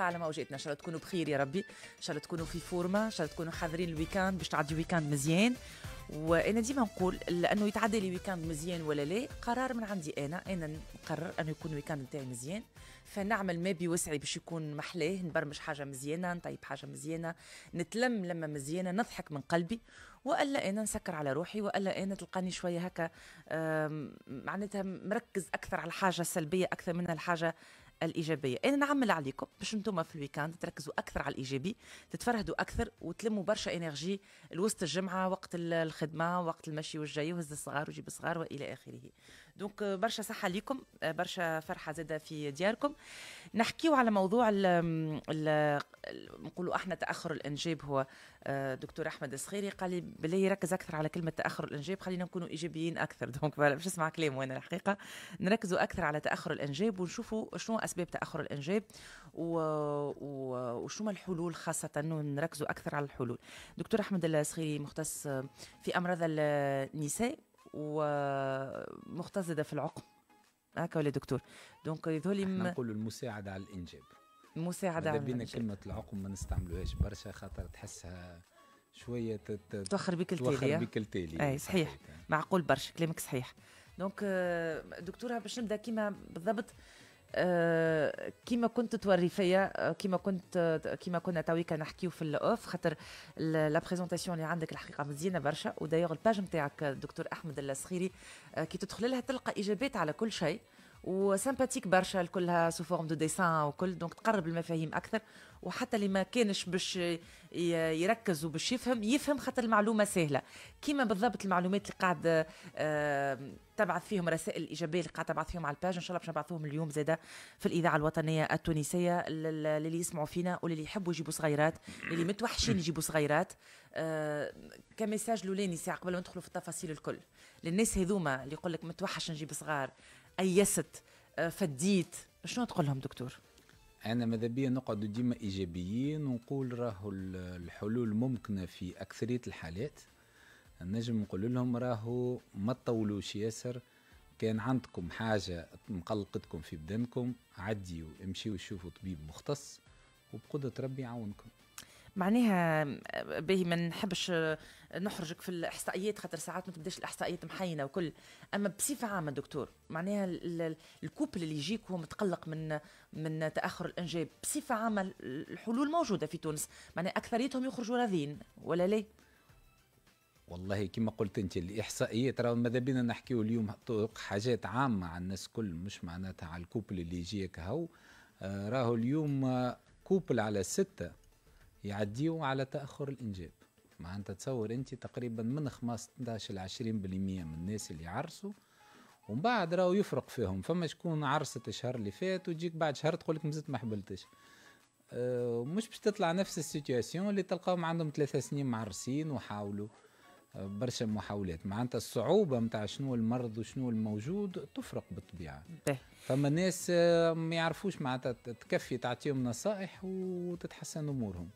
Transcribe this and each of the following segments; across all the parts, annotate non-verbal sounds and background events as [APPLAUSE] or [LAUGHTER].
على موجاتنا ان شاء الله تكونوا بخير يا ربي ان شاء الله تكونوا في فورمه ان شاء الله تكونوا حاضرين الويكاند باش تعدي ويكاند مزيان وانا ديما نقول لانه يتعدى لي ويكاند مزيان ولا لا قرار من عندي انا انا نقرر انه يكون الويكاند نتاعي مزيان فنعمل ما بوسعي باش يكون محلاه نبرمج حاجه مزيانه نطيب حاجه مزيانه نتلم لما مزيانه نضحك من قلبي والا انا نسكر على روحي والا انا تلقاني شويه هكا معناتها مركز اكثر على الحاجه السلبيه اكثر من الحاجه الايجابيه انا إيه، نعمل عليكم باش انتم في الويكاند تركزوا اكثر على الايجابي تتفرهدوا اكثر وتلموا برشا انرجي لوسط الجمعه وقت الخدمه وقت المشي والجاي وهز الصغار وجيب الصغار والى اخره دونك آه، برشا صحه ليكم آه، برشا فرحه زاده في دياركم نحكيو على موضوع نقولوا احنا تاخر الانجاب هو آه، دكتور احمد الصغيري قال لي بالله ركز اكثر على كلمه تاخر الانجاب خلينا نكونوا ايجابيين اكثر [LAUGHS] دونك باش نسمع كلامه وانا الحقيقه نركزوا اكثر على تاخر الانجاب ونشوفوا شنو اسباب تاخر الانجاب و... و... وشنو الحلول خاصه ونركزوا اكثر على الحلول دكتور احمد الصغيري مختص في امراض النساء ومختص في العقم هكا ولا دكتور دونك يظهر لي نقول المساعده على الانجاب مساعده عندنا بينا كلمه العقم ما نستعملوهاش برشا خاطر تحسها شويه توخر بك التالي توخر بيك التالي اي صحيح معقول برشا كلامك صحيح دونك آه، دكتوره باش نبدا كيما بالضبط آه، كيما كنت توري فيا آه، كيما كنت كيما كنا تويكا نحكيو في الاوف خاطر لا بريزونتاسيون اللي عندك الحقيقه مزيانه برشا ودايوغ الباج نتاعك الدكتور احمد الصخيري كي تدخل لها تلقى اجابات على كل شيء وسامباتيك برشا كلها سو فورم دو ديسان وكل دونك تقرب المفاهيم اكثر وحتى اللي ما كانش باش يركز وباش يفهم يفهم خاطر المعلومه سهله كيما بالضبط المعلومات اللي قاعد آه، تبعث فيهم رسائل ايجابيه اللي قاعد تبعث فيهم على الباج ان شاء الله باش نبعثوهم اليوم زاده في الاذاعه الوطنيه التونسيه للي يسمعوا فينا واللي يحبوا يجيبوا صغيرات اللي متوحشين يجيبوا صغيرات آه، كميساج لولاني ساعه قبل ما ندخلوا في التفاصيل الكل للناس هذوما اللي يقول لك متوحش نجيب صغار ايست آه، فديت شنو تقول لهم دكتور انا ماذا بيا نقعد ديما ايجابيين ونقول راهو الحلول ممكنه في اكثريه الحالات نجم نقول لهم راهو ما تطولوش ياسر كان عندكم حاجه مقلقتكم في بدنكم عديوا امشيوا شوفوا طبيب مختص وبقدره ربي يعاونكم معناها آه، باهي ما نحبش آه، نحرجك في الاحصائيات خاطر ساعات ما تبداش الاحصائيات محينه وكل اما بصفه عامه دكتور معناها الكوبل اللي يجيك هو متقلق من من تاخر الانجاب بصفه عامه الحلول موجوده في تونس معناها اكثريتهم يخرجوا راضين ولا ليه والله كما قلت انت الاحصائيات راه ماذا بينا نحكيو اليوم حاجات عامه على الناس الكل مش معناتها على الكوبل اللي يجيك هو آه، راهو اليوم كوبل على سته يعديو على تاخر الانجاب معناتها تصور انت تقريبا من 15 ل 20% من الناس اللي عرسوا ومن بعد راهو يفرق فيهم فما شكون عرست الشهر اللي فات وتجيك بعد شهر تقول لك مازلت ما حبلتش آه، مش باش تطلع نفس السيتياسيون اللي تلقاهم عندهم ثلاثة سنين معرسين وحاولوا آه، برشا محاولات معناتها الصعوبه نتاع شنو المرض وشنو الموجود تفرق بالطبيعه فما ناس آه، ما يعرفوش معناتها تكفي تعطيهم نصائح وتتحسن امورهم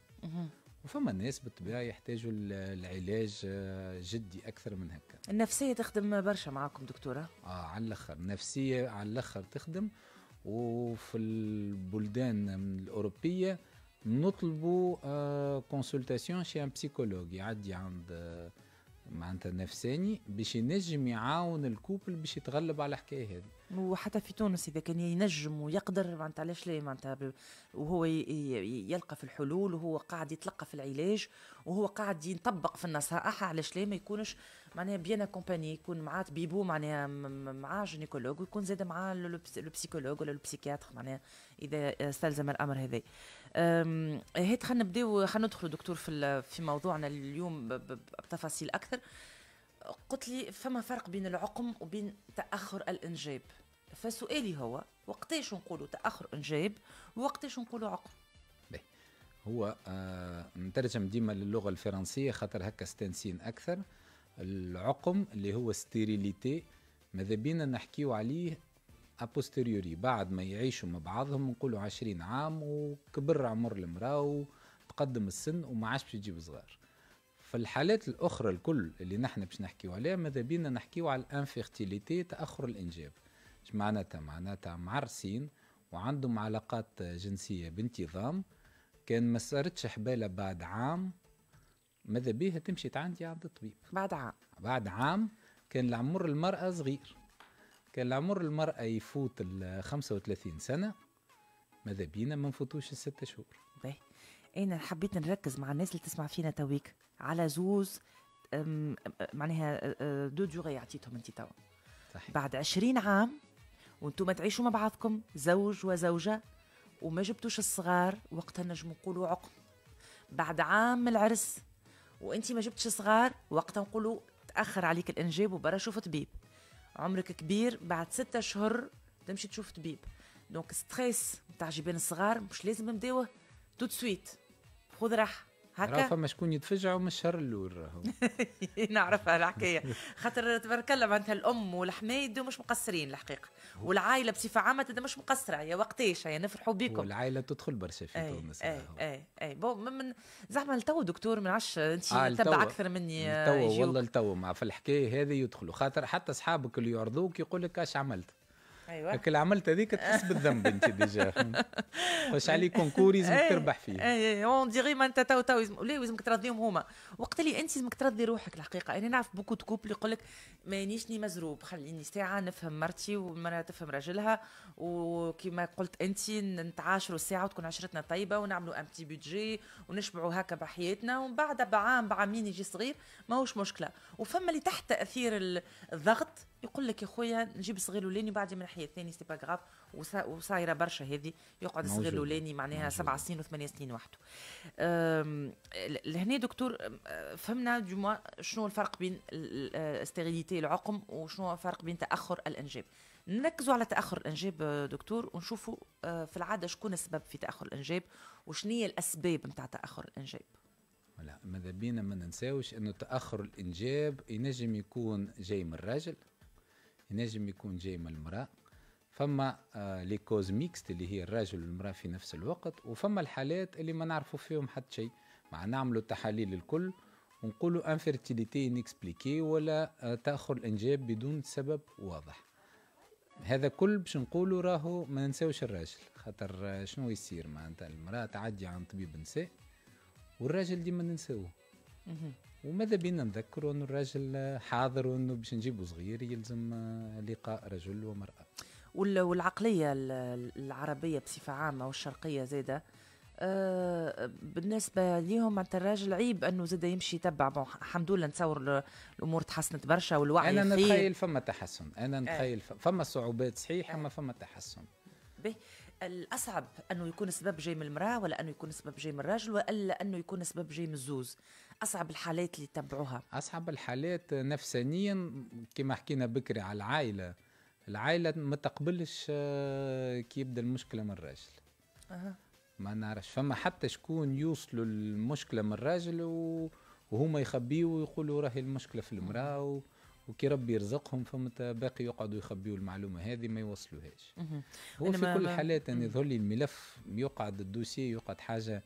وفما ناس بالطبيعه يحتاجوا العلاج آه، جدي اكثر من هكا النفسيه تخدم برشا معاكم دكتوره اه على الاخر النفسيه على الاخر تخدم وفي البلدان الاوروبيه نطلبوا كونسلتاسيون شي ان بسيكولوج يعدي عند آه، معناتها نفساني باش ينجم يعاون الكوبل باش يتغلب على الحكايه هذه وحتى في تونس اذا كان ينجم ويقدر معناتها علاش لا معناتها وهو يلقى في الحلول وهو قاعد يتلقى في العلاج وهو قاعد يطبق في النصائح علاش لا ما يكونش معناها بيان كومباني يكون معاه طبيبو معناها معاه جينيكولوج ويكون زاد معاه لو بسيكولوج ولا لو بسيكياتر معناها اذا استلزم الامر هذا هيت خلينا نبداو خلينا ندخلوا دكتور في في موضوعنا اليوم بتفاصيل اكثر قلت لي فما فرق بين العقم وبين تاخر الانجاب فسؤالي هو وقتاش نقولوا تاخر انجاب وقتاش نقولوا عقم هو آه مترجم ديما للغه الفرنسيه خاطر هكا ستانسين اكثر العقم اللي هو ستيريليتي ماذا بينا نحكيو عليه ابوستيريوري بعد ما يعيشوا مع بعضهم نقولوا عشرين عام وكبر عمر المراه وتقدم السن وما عادش باش يجيب صغار في الحالات الاخرى الكل اللي نحن باش نحكيو عليها ماذا بينا نحكيو على الانفيرتيليتي تاخر الانجاب اش معناتها معناتها معرسين وعندهم علاقات جنسيه بانتظام كان ما صارتش حبالة بعد عام ماذا بيها تمشي تعندي عند الطبيب بعد عام بعد عام كان العمر المرأة صغير كان العمر المرأة يفوت ال 35 سنة ماذا بينا ما نفوتوش الست شهور باهي أنا حبيت نركز مع الناس اللي تسمع فينا تويك على زوز معناها دو دوغي عطيتهم أنت توا بعد 20 عام وانتم تعيشوا مع بعضكم زوج وزوجة وما جبتوش الصغار وقتها نجم نقولوا عقم بعد عام من العرس وانت ما جبتش صغار وقتها نقولوا تاخر عليك الانجاب وبرا شوف طبيب عمرك كبير بعد ستة اشهر تمشي تشوف طبيب دونك ستريس تاع جيبان الصغار مش لازم نبداوه تو سويت خذ راحه هكا فما شكون يتفجعوا من الشهر الاول راهو [LAUGHS] نعرفها الحكايه خاطر تبارك الله معناتها الام والحمايد مش مقصرين الحقيقه والعائله بصفه عامه مش مقصره يا وقتاش يا نفرحوا بكم والعائله تدخل برشا في تونس اي اي اي من زعما لتو دكتور من عش انت آه تبع اكثر مني آه، لتو والله لتو مع في الحكايه هذه يدخلوا خاطر حتى اصحابك اللي يعرضوك يقول لك اش عملت ايوه لكن اللي عملت هذيك تحس بالذنب انت ديجا خش [LAUGHS] عليك كونكور لازمك إيه، تربح فيه اي اي اون ديغي ما انت تو تو لا لازمك ترضيهم هما وقت اللي انت لازمك ترضي روحك الحقيقه انا نعرف بوكو اللي يقول لك مانيشني مزروب خليني ساعه نفهم مرتي والمراه تفهم راجلها وكما قلت انت نتعاشروا ساعه وتكون عشرتنا طيبه ونعملوا ان بتي بودجي ونشبعوا هكا بحياتنا ومن بعد بعام بعامين يجي صغير ماهوش مشكله وفما اللي تحت تاثير الضغط يقول لك يا خويا نجيب صغير الاولاني بعد من الحياه الثاني سي با غراف وصايره برشا هذه يقعد الصغير الاولاني معناها سبع سنين وثمانية سنين وحده لهنا دكتور فهمنا جمع شنو الفرق بين استيريليتي العقم وشنو الفرق بين تاخر الانجاب نركزوا على تاخر الانجاب دكتور ونشوفوا أه، في العاده شكون السبب في تاخر الانجاب هي الاسباب نتاع تاخر الانجاب لا ماذا بينا ما ننساوش انه تاخر الانجاب ينجم يكون جاي من الراجل ينجم يكون جاي من المراه فما آه، لي كوز ميكست اللي هي الراجل والمراه في نفس الوقت وفما الحالات اللي ما نعرفوا فيهم حتى شيء مع نعملوا التحاليل الكل ونقولوا انفيرتيليتي انكسبليكي ولا آه، تاخر الانجاب بدون سبب واضح هذا كل باش نقولوا راهو ما ننساوش الراجل خاطر آه، شنو يصير معناتها المراه تعدي عن طبيب نساء والراجل ديما ننساوه وماذا بينا نذكروا انه الراجل حاضر وانه باش نجيبوا صغير يلزم لقاء رجل ومراه والعقليه العربيه بصفه عامه والشرقيه زاده آه بالنسبه ليهم معناتها الراجل عيب انه زاد يمشي يتبع الحمد لله نتصور الامور تحسنت برشا والوعي انا نتخيل فما تحسن انا إيه. نتخيل آه. فما صعوبات صحيحه اما إيه. ما فما تحسن به الاصعب انه يكون السبب جاي من المراه ولا انه يكون السبب جاي من الراجل ولا انه يكون السبب جاي من الزوز اصعب الحالات اللي تبعوها اصعب الحالات نفسانيا كما حكينا بكري على العائله العائله ما تقبلش آه، كي يبدا المشكله من الراجل أه. ما نعرفش فما حتى شكون يوصلوا المشكله من الراجل و... وهما يخبيوا ويقولوا راهي المشكله في المراه و... وكي ربي يرزقهم فما باقي يقعدوا يخبيوا المعلومه هذه ما يوصلوهاش هو في كل الحالات ان يعني يظهر لي الملف يقعد الدوسي يقعد حاجه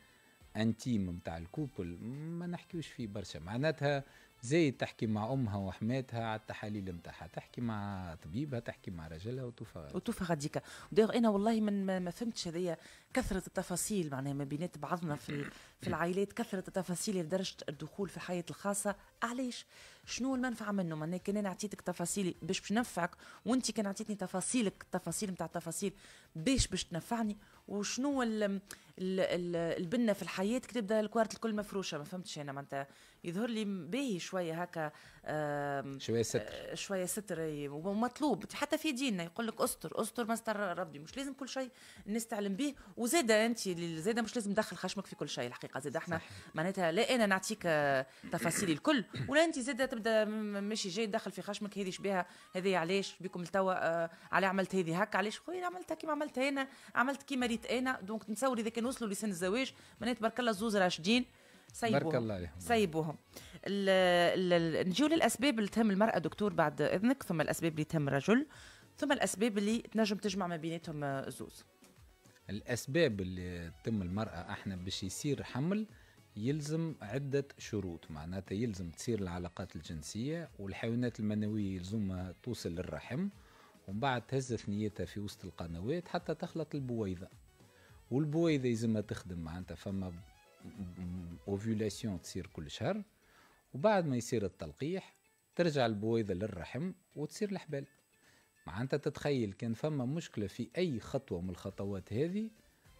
انتيم نتاع الكوبل ما نحكيوش فيه برشا معناتها زي تحكي مع امها وحماتها على التحاليل نتاعها تحكي مع طبيبها تحكي مع رجلها وتوفى وتوفى غاديكا دايوغ انا والله من ما فهمتش هذيا كثره التفاصيل معناها ما بينات بعضنا في في العائلات كثره التفاصيل لدرجه الدخول في الحياه الخاصه علاش شنو المنفعه منه معناها كان انا عطيتك تفاصيلي باش باش نفعك وانت كان عطيتني تفاصيلك التفاصيل نتاع التفاصيل باش باش تنفعني وشنو ال ال ال البنه في الحياه كتبدا الكوارت الكل مفروشه ما فهمتش انا معناتها يظهر لي باهي شويه هكا شويه ستر آه، شويه ستر ومطلوب حتى في ديننا يقول لك استر استر مستر ربي مش لازم كل شيء الناس تعلم به وزاده انت زاده مش لازم تدخل خشمك في كل شيء الحقيقه زاده احنا معناتها لا انا نعطيك آه، تفاصيل الكل ولا انت زاده تبدا ماشي جاي تدخل في خشمك هذه شبيها هذه علاش بكم التوا آه، على عملت هذه هكا علاش خويا عملتها كيما عملتها انا عملت كيما ريت انا دونك نتصور اذا كان وصلوا لسن الزواج معناتها بارك الله الزوز راشدين سيبوهم بارك الله عليهم سيبوهم نجيو للاسباب اللي تهم المراه دكتور بعد اذنك ثم الاسباب اللي تهم الرجل ثم الاسباب اللي تنجم تجمع ما بيناتهم آه، زوز الاسباب اللي تم المراه احنا باش يصير حمل يلزم عدة شروط معناتها يلزم تصير العلاقات الجنسية والحيوانات المنوية يلزمها توصل للرحم ومن بعد تهز ثنيتها في وسط القنوات حتى تخلط البويضة والبويضة يلزمها تخدم معناتها فما اوفيولاسيون تصير كل شهر وبعد ما يصير التلقيح ترجع البويضة للرحم وتصير الحبال معناتها تتخيل كان فما مشكله في اي خطوه من الخطوات هذه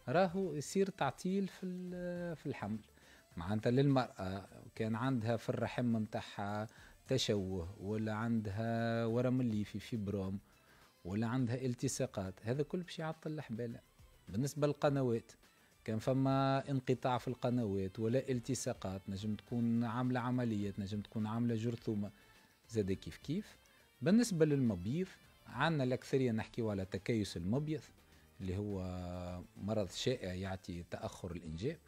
راهو يصير تعطيل في في الحمل معناتها للمراه كان عندها في الرحم نتاعها تشوه ولا عندها ورم الليفي فيبروم ولا عندها التصاقات هذا كل باش يعطل الحبالة بالنسبة للقنوات كان فما انقطاع في القنوات ولا التصاقات نجم تكون عاملة عملية نجم تكون عاملة جرثومة زاد كيف كيف بالنسبة للمبيض عندنا الأكثرية نحكيه على تكيس المبيض اللي هو مرض شائع يعطي تأخر الإنجاب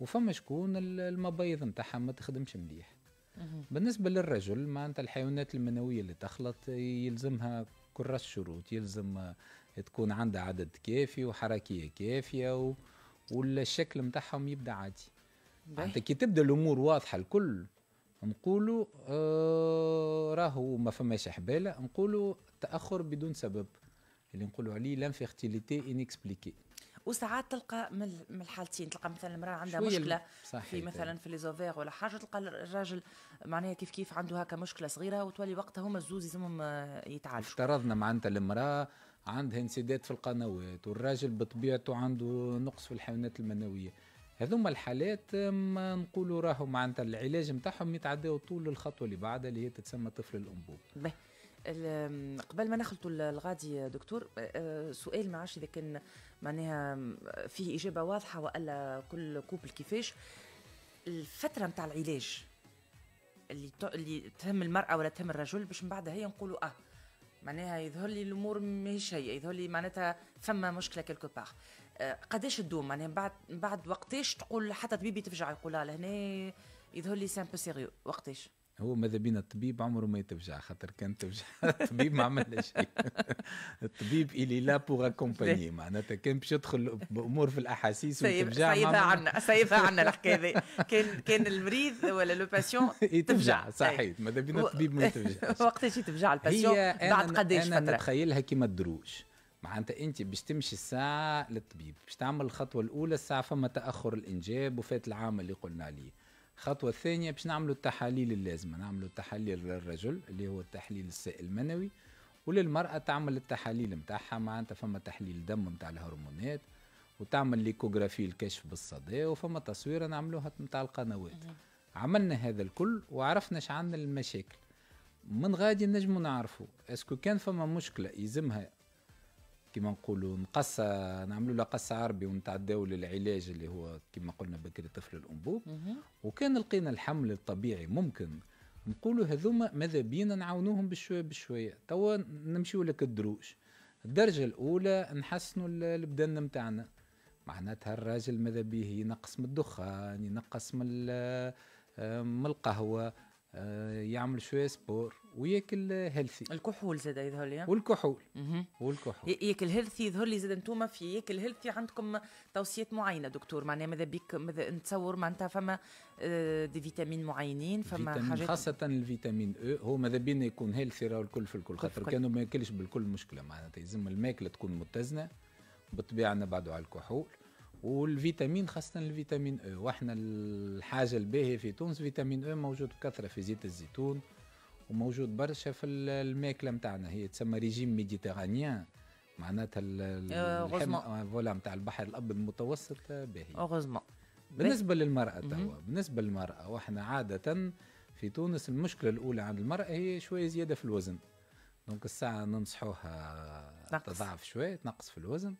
وفما شكون المبيض نتاعها ما تخدمش مليح بالنسبة للرجل معناتها الحيوانات المنوية اللي تخلط يلزمها كراس شروط يلزم تكون عندها عدد كافي وحركية كافية و... والشكل نتاعهم يبدا عادي انت كي تبدا الامور واضحه الكل نقولوا آه، راهو ما فماش حباله نقولوا تاخر بدون سبب اللي نقولوا عليه لانفيرتيليتي انكسبليكي وساعات تلقى من الحالتين تلقى مثلا المراه عندها مشكله صحيح في مثلا في ليزوفير ولا حاجه تلقى الراجل معناها كيف كيف عنده هكا مشكله صغيره وتولي وقتها هما الزوز يلزمهم آه، يتعالجوا افترضنا معناتها المراه عندها انسداد في القنوات والراجل بطبيعته عنده نقص في الحيوانات المنويه هذوما الحالات ما نقولوا راهم معناتها العلاج نتاعهم يتعداو طول الخطوه اللي بعدها اللي هي تتسمى طفل الانبوب قبل ما نخلطوا الغادي دكتور آه، آه، سؤال ما عادش اذا كان معناها فيه اجابه واضحه والا كل كوبل كيفاش الفتره نتاع العلاج اللي اللي تهم المراه ولا تهم الرجل باش من بعدها هي نقولوا اه معناها يظهر لي الامور ماهيش هي يظهر لي معناتها فما مشكله كيلكو باغ آه، قداش تدوم معناها يعني بعد بعد وقتاش تقول حتى طبيبي تفجع يقول لا لهنا يظهر لي سامبو سيريو وقتاش هو ماذا بينا الطبيب عمره ما يتفجع خاطر كان تفجع [LAUGHS] الطبيب ما عمل شيء [LAUGHS] الطبيب الي لا بوغ اكومباني معناتها كان باش يدخل بامور في الاحاسيس ويتفجع سيبها عنا سيبها عنا الحكايه هذه [LAUGHS] كان كان المريض ولا لو باسيون يتفجع صحيح ماذا بينا طيب. الطبيب ما يتفجعش وقتاش يتفجع الباسيون بعد قداش فتره انا نتخيلها كيما الدروج معناتها انت باش تمشي الساعه للطبيب باش تعمل الخطوه الاولى الساعه فما تاخر الانجاب وفات العام اللي قلنا عليه الخطوه الثانيه باش نعملوا التحاليل اللازمه نعملوا التحاليل للرجل اللي هو التحليل السائل المنوي وللمراه تعمل التحاليل نتاعها معناتها فما تحليل دم نتاع الهرمونات وتعمل ليكوغرافي الكشف بالصدى وفما تصويره نعملوها نتاع القنوات نعم. عملنا هذا الكل وعرفنا شعن المشاكل من غادي نجمو نعرفوا اسكو كان فما مشكله يلزمها كما نقولوا نقص نعملوا له قص عربي ونتعداو للعلاج اللي هو كما قلنا بكري طفل الأنبوب وكان لقينا الحمل الطبيعي ممكن نقولوا هذوما ماذا بينا نعاونوهم بشوية بشوية توا نمشيو لك الدروش الدرجة الأولى نحسنوا البدن نتاعنا معناتها الراجل ماذا به ينقص من الدخان ينقص من آه، من القهوة آه، يعمل شويه سبور وياكل هيلثي الكحول زاد يظهر لي والكحول والكحول ياكل هيلثي يظهر لي زاد انتم في ياكل هيلثي عندكم توصيات معينه دكتور معناها ماذا بيك ماذا نتصور معناتها فما آه، دي فيتامين معينين فما فيتامين حاجات خاصه الفيتامين او e، هو ماذا بينا يكون هيلثي راه الكل في الكل خاطر كانوا ما ياكلش بالكل مشكله معناتها يلزم الماكله تكون متزنه بالطبيعه نبعدوا على الكحول والفيتامين خاصة الفيتامين او إيه. واحنا الحاجة الباهية في تونس فيتامين او إيه موجود بكثرة في زيت الزيتون وموجود برشا في الماكلة متاعنا هي تسمى ريجيم ميديتيرانيان معناتها آه، الحمى آه، فولا نتاع البحر الابيض المتوسط آه، باهي بالنسبة للمرأة توا بالنسبة للمرأة واحنا عادة في تونس المشكلة الأولى عند المرأة هي شوية زيادة في الوزن دونك الساعة ننصحوها تضعف شوية تنقص في الوزن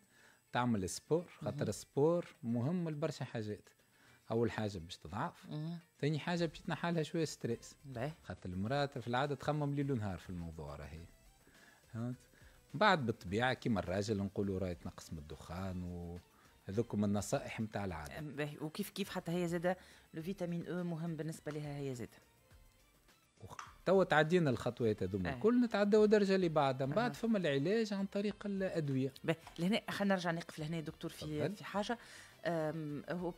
تعمل سبور خاطر السبور مهم لبرشا حاجات اول حاجه باش تضعف ثاني حاجه باش تنحلها شويه ستريس خاطر المراه في العاده تخمم ليل ونهار في الموضوع راهي فهمت بعد بالطبيعه كيما الراجل نقولوا راهي تنقص من الدخان و هذوكم النصائح نتاع العاده وكيف كيف حتى هي زاده لو فيتامين او مهم بالنسبه لها هي زاده تو تعدينا الخطوات هذوما الكل إيه. نتعداو الدرجه اللي بعدها من بعد إيه. فما العلاج عن طريق الادويه لهنا خلينا نرجع نقف لهنا دكتور في في حاجه هو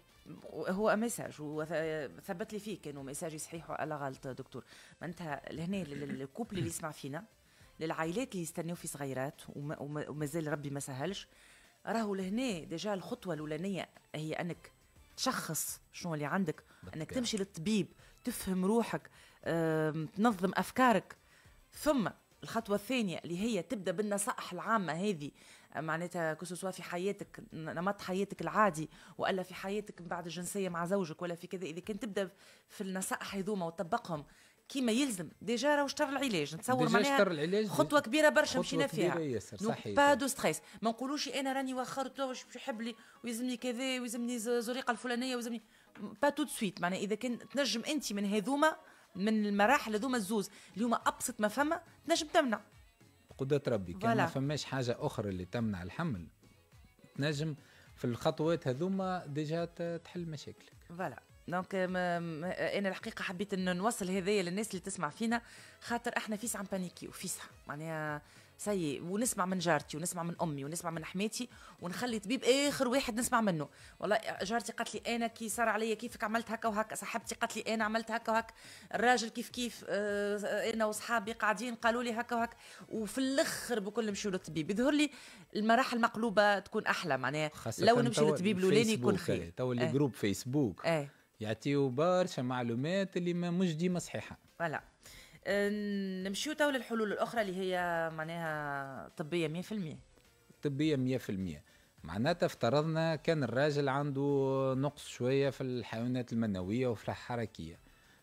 هو ميساج وثبت لي فيه كانوا ميساجي صحيح ولا غلط دكتور معناتها لهنا الكوب اللي يسمع فينا للعائلات اللي يستناو في صغيرات ومازال ربي ما سهلش راهو لهنا ديجا الخطوه الاولانيه هي انك تشخص شنو اللي عندك انك تمشي للطبيب تفهم روحك تنظم افكارك ثم الخطوة الثانية اللي هي تبدا بالنصائح العامة هذه آه، معناتها كسوسوا في حياتك نمط حياتك العادي والا في حياتك من بعد الجنسية مع زوجك ولا في كذا اذا كنت تبدا في النصائح هذوما وتطبقهم كيما يلزم ديجا راه اشتر العلاج نتصور معناها خطوه كبيره برشا مشينا فيها ياسر صحيح با دو ستريس ما نقولوش انا راني وخرت واش يحب لي ويلزمني كذا ويلزمني زريقه الفلانيه ويلزمني با تو سويت معناها اذا كان تنجم انت من هذوما من المراحل هذوما الزوز اليوم ابسط ما فما تنجم تمنع قدرة ربي كان ما فماش حاجة أخرى اللي تمنع الحمل تنجم في الخطوات هذوما ديجا تحل مشاكلك فوالا دونك انا الحقيقه حبيت انه نوصل هذايا للناس اللي تسمع فينا خاطر احنا فيس عم بانيكي وفيسها معناها سي ونسمع من جارتي ونسمع من امي ونسمع من حماتي ونخلي طبيب اخر واحد نسمع منه والله جارتي قالت لي انا كي صار عليا كيفك عملت هكا وهكا صاحبتي قالت لي انا عملت هكا وهكا الراجل كيف كيف آه، آه، انا وصحابي قاعدين قالوا لي هكا وهكا وفي الاخر بكل نمشيو للطبيب يظهر لي المراحل المقلوبه تكون احلى معناها لو نمشي للطبيب الاولاني يكون خير تو الجروب فيسبوك إيه. إيه. يعطيو برشا معلومات اللي مش ديما صحيحه فوالا نمشيو تو للحلول الاخرى اللي هي معناها طبيه 100% طبيه 100% معناتها افترضنا كان الراجل عنده نقص شويه في الحيوانات المنويه وفي الحركيه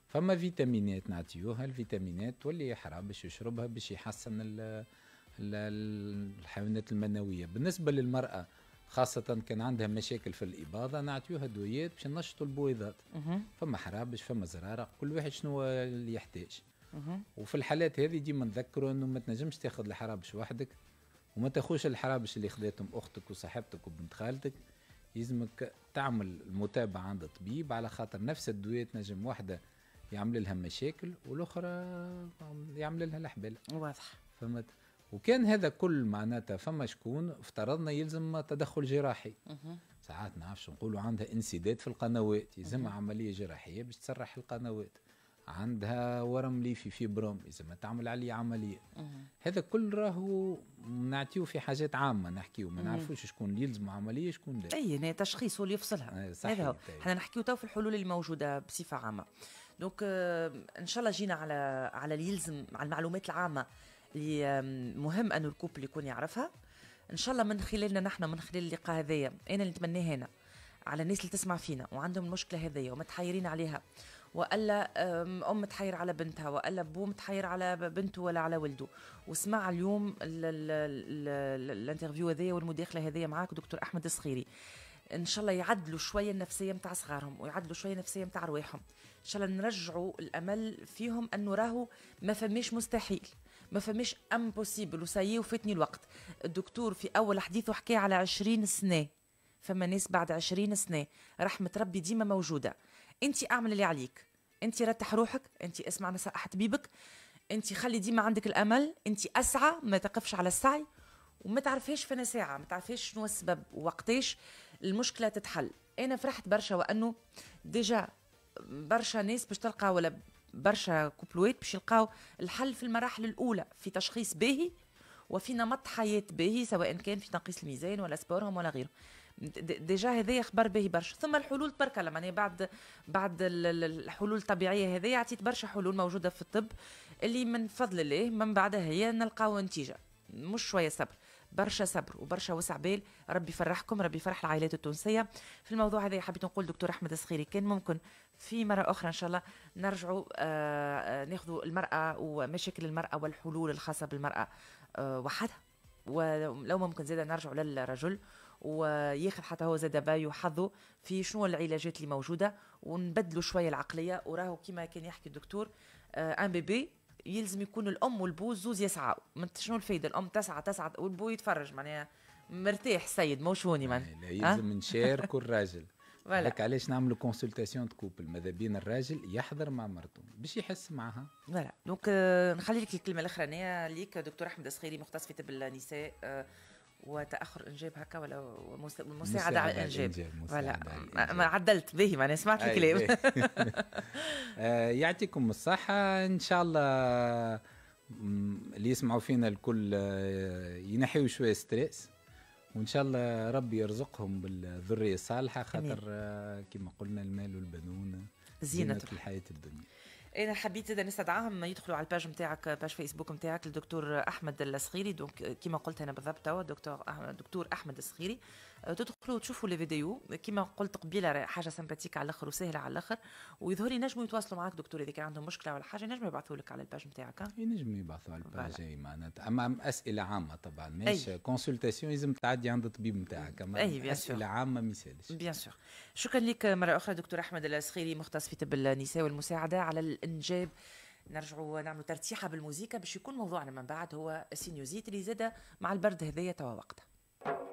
فما فيتامينات نعطيوها الفيتامينات تولي حرام باش يشربها باش يحسن الحيوانات المنويه بالنسبه للمراه خاصة كان عندها مشاكل في الإباضة نعطيوها دويات باش ينشطوا البويضات فما حرابش فما زرارة كل واحد شنو اللي يحتاج وفي الحالات هذه ديما نذكروا انه ما تنجمش تاخذ الحرابش وحدك وما تاخوش الحرابش اللي خذتهم اختك وصاحبتك وبنت خالتك يلزمك تعمل المتابعه عند الطبيب على خاطر نفس الدوية تنجم واحده يعمل لها مشاكل والاخرى يعمل لها الحبال واضح فهمت وكان هذا كل معناتها فما شكون افترضنا يلزم تدخل جراحي ساعات ما نعرفش نقولوا عندها انسداد في القنوات يلزمها عمليه جراحيه باش تسرح القنوات عندها ورم ليفي فيبروم ما تعمل عليه عمليه هذا كل راهو نعطيو في حاجات عامه نحكيو ما نعرفوش شكون يلزم عمليه شكون لا اي يعني تشخيص هو اللي يفصلها آه، هذا هو احنا نحكيو تو في الحلول الموجوده بصفه عامه دونك آه، ان شاء الله جينا على على اللي يلزم على المعلومات العامه اللي مهم الكوب الكوبل يكون يعرفها ان شاء الله من خلالنا نحن من خلال اللقاء هذايا انا اللي نتمناه هنا على الناس اللي تسمع فينا وعندهم المشكله هذه ومتحيرين عليها والا ام متحير على بنتها والا ابوه متحير على بنته ولا على ولده وسمع اليوم الانترفيو هذايا والمداخله هذايا معاك دكتور احمد الصغيري ان شاء الله يعدلوا شويه النفسيه نتاع صغارهم ويعدلوا شويه النفسيه نتاع رواحهم ان شاء الله نرجعوا الامل فيهم انه راهو ما فماش مستحيل ما فماش امبوسيبل وساي وفاتني الوقت الدكتور في اول حديثه حكى على 20 سنه فما ناس بعد 20 سنه رحمه ربي ديما موجوده انت اعمل اللي عليك انت رتح روحك انت اسمع نصائح طبيبك انت خلي ديما عندك الامل انت اسعى ما تقفش على السعي وما تعرفهاش فين ساعه ما تعرفهاش شنو السبب وقتاش المشكله تتحل انا فرحت برشا وانه ديجا برشا ناس باش تلقى ولا برشا كوبلوات باش يلقاو الحل في المراحل الاولى في تشخيص باهي وفي نمط حياه باهي سواء كان في تنقيص الميزان ولا سبورهم ولا غيره ديجا هذايا خبر باهي برشا ثم الحلول بركه لما يعني بعد بعد الحلول الطبيعيه هذايا عطيت برشا حلول موجوده في الطب اللي من فضل الله من بعدها هي نلقاو نتيجه مش شويه صبر برشا صبر وبرشا وسع بال ربي يفرحكم ربي يفرح العائلات التونسيه في الموضوع هذا حبيت نقول دكتور احمد الصخيري كان ممكن في مره اخرى ان شاء الله نرجعوا آه، آه، ناخذوا المراه ومشاكل المراه والحلول الخاصه بالمراه آه، وحدها ولو ممكن زيادة نرجع للرجل وياخذ حتى هو زاد باي وحظه في شنو العلاجات اللي موجوده ونبدلوا شويه العقليه وراهو كما كان يحكي الدكتور آه، ان بيبي يلزم يكون الام والبو زوز يسعى شنو الفايده الام تسعى تسعى والبو يتفرج معناها مرتاح السيد موش هوني من لا يلزم آه؟ نشاركوا الراجل [LAUGHS] هذاك علاش نعملوا كونسلتاسيون كوبل ماذا بين الراجل يحضر مع مرته باش يحس معها فوالا دونك آه، نخلي لك الكلمه الاخرانيه ليك دكتور احمد الصخيري مختص في طب النساء وتاخر انجاب هكا ولا مساعدة على الانجاب ولا ما عدلت به ما سمعت الكلام [LAUGHS] [LAUGHS] آه، يعطيكم الصحه ان شاء الله اللي يسمعوا فينا الكل آه، ينحيوا شويه ستريس وان شاء الله ربي يرزقهم بالذريه الصالحه خاطر آه، كما قلنا المال والبنون زينة الحياه الدنيا انا حبيت اذا نستدعاهم يدخلوا على الباج نتاعك باج فيسبوك نتاعك الدكتور احمد الصغيري دونك كيما قلت انا بالضبط توا دكتور دكتور احمد الصغيري أه، تدخلوا وتشوفوا لي فيديو كيما قلت قبيله حاجه سمباتيك على الاخر وسهله على الاخر ويظهر لي نجموا يتواصلوا معك دكتور اذا كان عندهم مشكله ولا حاجه نجموا يبعثوا لك على الباج نتاعك ينجموا يبعثوا على الباج معناتها اما اسئله عامه طبعا ماشي كونسلتاسيون لازم تعدي عند الطبيب نتاعك اما اسئله عامه ما يسالش بيان سور شكرا لك مره اخرى دكتور احمد الاسخيري مختص في طب النساء والمساعده على الانجاب نرجعوا نعملوا ترتيحه بالموزيكا باش يكون موضوعنا من بعد هو السينيوزيت اللي زاد مع البرد هذايا توا وقتها